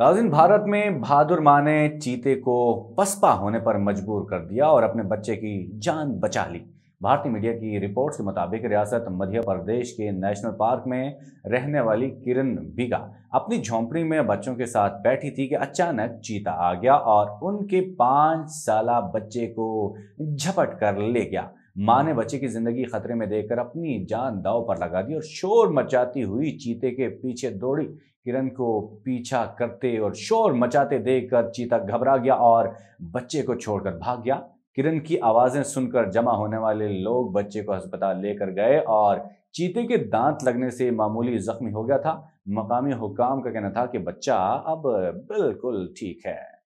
नाजिन भारत में बहादुर माँ ने चीते को पसपा होने पर मजबूर कर दिया और अपने बच्चे की जान बचा ली भारतीय मीडिया की रिपोर्ट्स के मुताबिक रियासत मध्य प्रदेश के नेशनल पार्क में रहने वाली किरण बीगा अपनी झोंपड़ी में बच्चों के साथ बैठी थी कि अचानक चीता आ गया और उनके पाँच साल बच्चे को झपट कर ले गया माँ हम्म। ने बच्चे की जिंदगी खतरे में देखकर अपनी जान दाव पर लगा दी और शोर मचाती हुई चीते के पीछे दौड़ी किरण को पीछा करते और शोर मचाते देखकर चीता घबरा गया और बच्चे को छोड़कर भाग गया किरण की आवाज़ें सुनकर जमा होने वाले लोग बच्चे को अस्पताल लेकर गए और चीते के दांत लगने से मामूली जख्मी हो गया था मकामी हुकाम का कहना था कि बच्चा अब बिल्कुल ठीक है